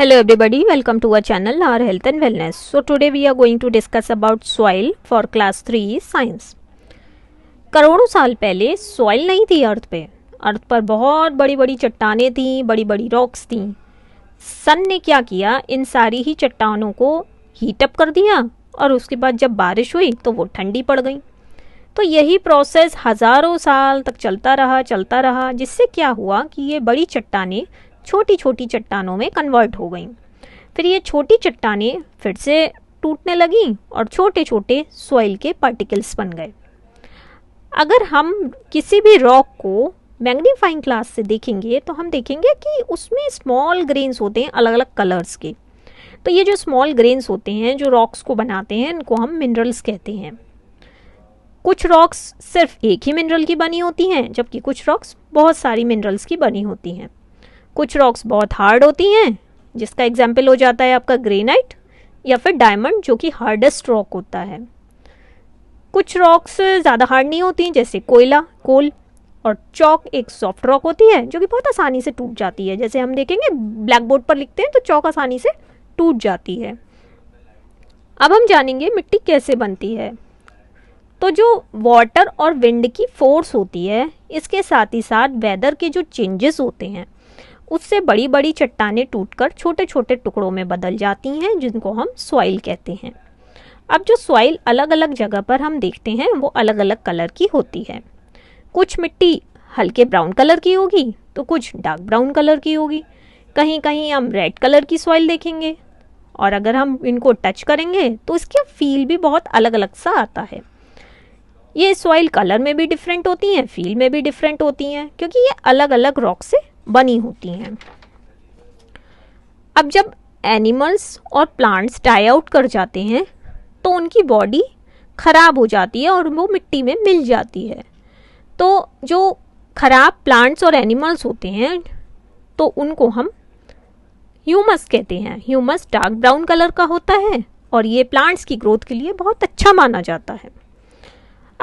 hello everybody welcome to our channel our health and wellness so today we are going to discuss about soil for class three science करोड़ों साल पहले soil नहीं थी अर्थ पे अर्थ पर बहुत बड़ी बड़ी चट्टानें थी बड़ी बड़ी रॉक्स थी सन ने क्या किया इन सारी ही चट्टानों को हीटअप कर दिया और उसके बाद जब बारिश हुई तो वो ठंडी पड़ गई तो यही प्रोसेस हज़ारों साल तक चलता रहा चलता रहा जिससे क्या हुआ कि ये बड़ी चट्टाने छोटी छोटी चट्टानों में कन्वर्ट हो गई फिर ये छोटी चट्टानें फिर से टूटने लगीं और छोटे छोटे सॉइल के पार्टिकल्स बन गए अगर हम किसी भी रॉक को मैग्नीफाइंग क्लास से देखेंगे तो हम देखेंगे कि उसमें स्मॉल ग्रेन्स होते हैं अलग अलग कलर्स के तो ये जो स्मॉल ग्रेन्स होते हैं जो रॉक्स को बनाते हैं इनको हम मिनरल्स कहते हैं कुछ रॉक्स सिर्फ एक ही मिनरल की बनी होती हैं जबकि कुछ रॉक्स बहुत सारी मिनरल्स की बनी होती हैं कुछ रॉक्स बहुत हार्ड होती हैं जिसका एग्जाम्पल हो जाता है आपका ग्रेनाइट या फिर डायमंड जो कि हार्डेस्ट रॉक होता है कुछ रॉक्स ज़्यादा हार्ड नहीं होती जैसे कोयला कोल और चौक एक सॉफ्ट रॉक होती है जो कि बहुत आसानी से टूट जाती है जैसे हम देखेंगे ब्लैक बोर्ड पर लिखते हैं तो चौक आसानी से टूट जाती है अब हम जानेंगे मिट्टी कैसे बनती है तो जो वाटर और विंड की फोर्स होती है इसके साथ ही साथ वेदर के जो चेंजेस होते हैं उससे बड़ी बड़ी चट्टानें टूटकर छोटे छोटे टुकड़ों में बदल जाती हैं जिनको हम सॉइल कहते हैं अब जो सॉइल अलग अलग जगह पर हम देखते हैं वो अलग अलग कलर की होती है कुछ मिट्टी हल्के ब्राउन कलर की होगी तो कुछ डार्क ब्राउन कलर की होगी कहीं कहीं हम रेड कलर की सॉइल देखेंगे और अगर हम इनको टच करेंगे तो इसका फील भी बहुत अलग अलग सा आता है ये सॉइल कलर में भी डिफरेंट होती हैं फील में भी डिफरेंट होती हैं क्योंकि ये अलग अलग रॉक से बनी होती हैं अब जब एनिमल्स और प्लांट्स डाई आउट कर जाते हैं तो उनकी बॉडी ख़राब हो जाती है और वो मिट्टी में मिल जाती है तो जो ख़राब प्लांट्स और एनिमल्स होते हैं तो उनको हम ह्यूमस कहते हैं ह्यूमस डार्क ब्राउन कलर का होता है और ये प्लांट्स की ग्रोथ के लिए बहुत अच्छा माना जाता है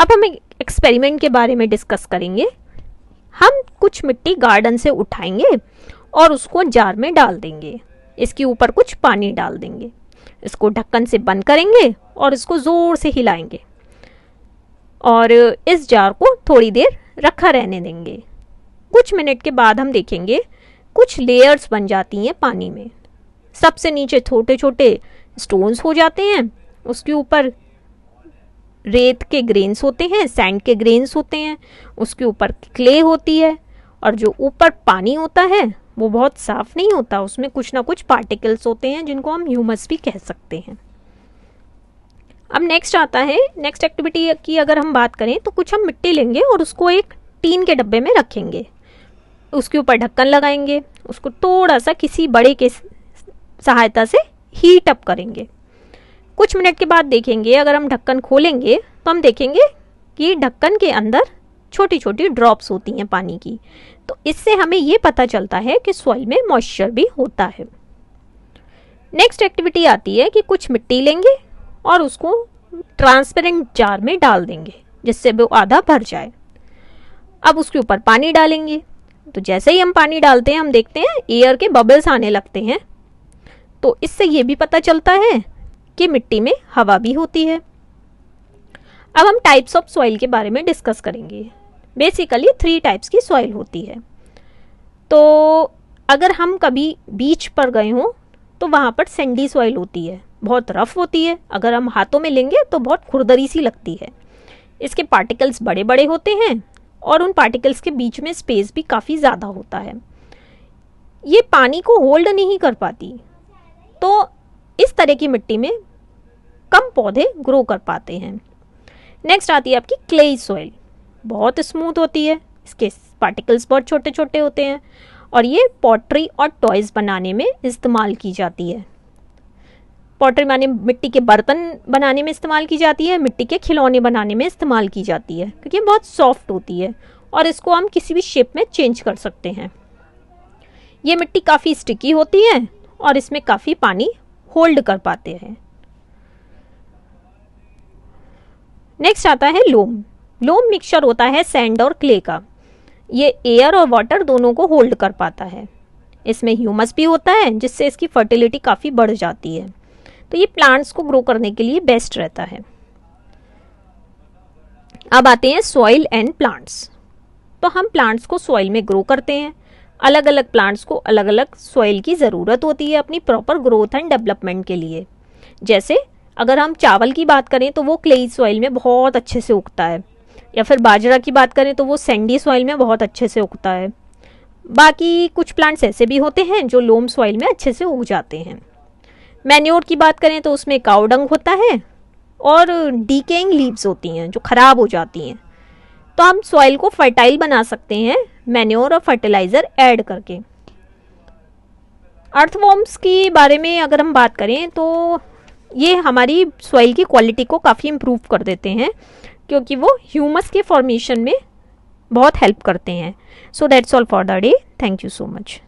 अब हम एक्सपेरिमेंट के बारे में डिस्कस करेंगे हम कुछ मिट्टी गार्डन से उठाएंगे और उसको जार में डाल देंगे इसके ऊपर कुछ पानी डाल देंगे इसको ढक्कन से बंद करेंगे और इसको ज़ोर से हिलाएंगे और इस जार को थोड़ी देर रखा रहने देंगे कुछ मिनट के बाद हम देखेंगे कुछ लेयर्स बन जाती हैं पानी में सबसे नीचे छोटे छोटे स्टोन्स हो जाते हैं उसके ऊपर रेत के ग्रेन्स होते हैं सैंड के ग्रेन्स होते हैं उसके ऊपर क्ले होती है और जो ऊपर पानी होता है वो बहुत साफ नहीं होता उसमें कुछ ना कुछ पार्टिकल्स होते हैं जिनको हम ह्यूमस भी कह सकते हैं अब नेक्स्ट आता है नेक्स्ट एक्टिविटी की अगर हम बात करें तो कुछ हम मिट्टी लेंगे और उसको एक टीन के डब्बे में रखेंगे उसके ऊपर ढक्कन लगाएंगे उसको थोड़ा सा किसी बड़े के सहायता से हीट अप करेंगे कुछ मिनट के बाद देखेंगे अगर हम ढक्कन खोलेंगे तो हम देखेंगे कि ढक्कन के अंदर छोटी छोटी ड्रॉप्स होती हैं पानी की तो इससे हमें ये पता चलता है कि सॉइल में मॉइस्चर भी होता है नेक्स्ट एक्टिविटी आती है कि कुछ मिट्टी लेंगे और उसको ट्रांसपेरेंट जार में डाल देंगे जिससे वो आधा भर जाए अब उसके ऊपर पानी डालेंगे तो जैसे ही हम पानी डालते हैं हम देखते हैं एयर के बबल्स आने लगते हैं तो इससे ये भी पता चलता है कि मिट्टी में हवा भी होती है अब हम टाइप्स ऑफ सॉइल के बारे में डिस्कस करेंगे बेसिकली थ्री टाइप्स की सॉइल होती है तो अगर हम कभी बीच पर गए हों तो वहाँ पर सेंडी सॉइल होती है बहुत रफ़ होती है अगर हम हाथों में लेंगे तो बहुत खुरदरी सी लगती है इसके पार्टिकल्स बड़े बड़े होते हैं और उन पार्टिकल्स के बीच में स्पेस भी काफ़ी ज़्यादा होता है ये पानी को होल्ड नहीं कर पाती तो इस तरह की मिट्टी में कम पौधे ग्रो कर पाते हैं नेक्स्ट आती है आपकी क्लेई सॉइल बहुत स्मूथ होती है इसके पार्टिकल्स बहुत छोटे छोटे होते हैं और ये पॉटरी और टॉयज़ बनाने में इस्तेमाल की जाती है पॉटरी माने मिट्टी के बर्तन बनाने में इस्तेमाल की जाती है मिट्टी के खिलौने बनाने में इस्तेमाल की जाती है क्योंकि बहुत सॉफ्ट होती है और इसको हम किसी भी शेप में चेंज कर सकते हैं ये मिट्टी काफ़ी स्टिकी होती है और इसमें काफ़ी पानी होल्ड कर पाते हैं नेक्स्ट आता है लोम लोम मिक्सचर होता है सैंड और क्ले का ये एयर और वाटर दोनों को होल्ड कर पाता है इसमें ह्यूमस भी होता है जिससे इसकी फर्टिलिटी काफ़ी बढ़ जाती है तो ये प्लांट्स को ग्रो करने के लिए बेस्ट रहता है अब आते हैं सॉइल एंड प्लांट्स तो हम प्लांट्स को सॉइल में ग्रो करते हैं अलग अलग प्लांट्स को अलग अलग सॉइल की ज़रूरत होती है अपनी प्रॉपर ग्रोथ एंड डेवलपमेंट के लिए जैसे अगर हम चावल की बात करें तो वो क्लेई सॉइल में बहुत अच्छे से उगता है या फिर बाजरा की बात करें तो वो सैंडी सॉइल में बहुत अच्छे से उगता है बाकी कुछ प्लांट्स ऐसे भी होते हैं जो लोम सॉइल में अच्छे से उग जाते हैं मैन्योर की बात करें तो उसमें काउडंग होता है और डीकेइंग लीव्स होती हैं जो ख़राब हो जाती हैं तो हम सॉइल को फर्टाइल बना सकते हैं मैन्योर और फर्टिलाइज़र ऐड करके अर्थवॉर्म्स के बारे में अगर हम बात करें तो ये हमारी सॉइल की क्वालिटी को काफ़ी इम्प्रूव कर देते हैं क्योंकि वो ह्यूमस के फॉर्मेशन में बहुत हेल्प करते हैं so that's all for the day thank you so much